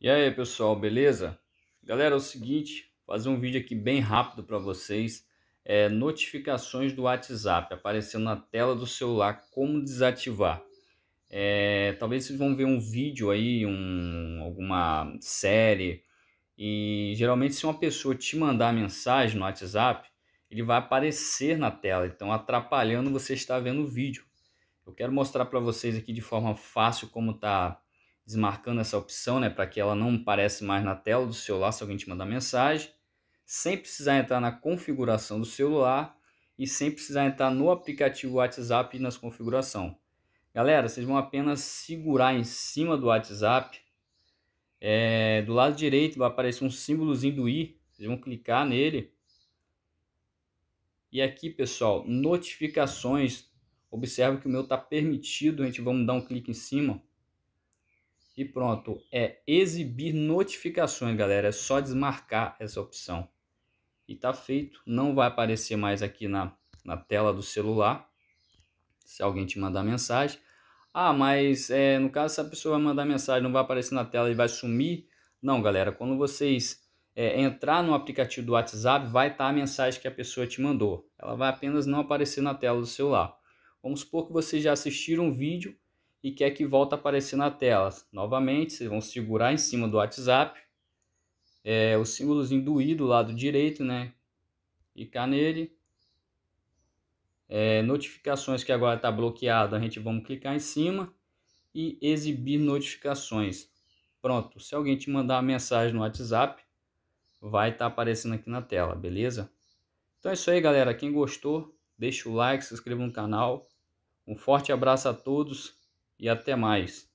E aí pessoal, beleza? Galera, é o seguinte, fazer um vídeo aqui bem rápido para vocês. É, notificações do WhatsApp aparecendo na tela do celular, como desativar. É, talvez vocês vão ver um vídeo aí, um, alguma série, e geralmente se uma pessoa te mandar mensagem no WhatsApp, ele vai aparecer na tela, então atrapalhando você estar vendo o vídeo. Eu quero mostrar para vocês aqui de forma fácil como tá desmarcando essa opção, né, para que ela não apareça mais na tela do celular se alguém te mandar mensagem, sem precisar entrar na configuração do celular e sem precisar entrar no aplicativo WhatsApp nas configurações. Galera, vocês vão apenas segurar em cima do WhatsApp, é, do lado direito vai aparecer um símbolozinho do i, vocês vão clicar nele. E aqui, pessoal, notificações, observa que o meu está permitido, a gente vai dar um clique em cima, e pronto, é exibir notificações, galera. É só desmarcar essa opção. E tá feito. Não vai aparecer mais aqui na, na tela do celular. Se alguém te mandar mensagem. Ah, mas é, no caso, se a pessoa vai mandar mensagem, não vai aparecer na tela e vai sumir. Não, galera. Quando vocês é, entrar no aplicativo do WhatsApp, vai estar tá a mensagem que a pessoa te mandou. Ela vai apenas não aparecer na tela do celular. Vamos supor que vocês já assistiram um vídeo e quer que volte a aparecer na tela. Novamente, vocês vão segurar em cima do WhatsApp, é, o símbolozinho do i do lado direito, né? Clicar nele. É, notificações que agora está bloqueado, a gente vamos clicar em cima e exibir notificações. Pronto, se alguém te mandar uma mensagem no WhatsApp, vai estar tá aparecendo aqui na tela, beleza? Então é isso aí, galera. Quem gostou, deixa o like, se inscreva no canal. Um forte abraço a todos e até mais.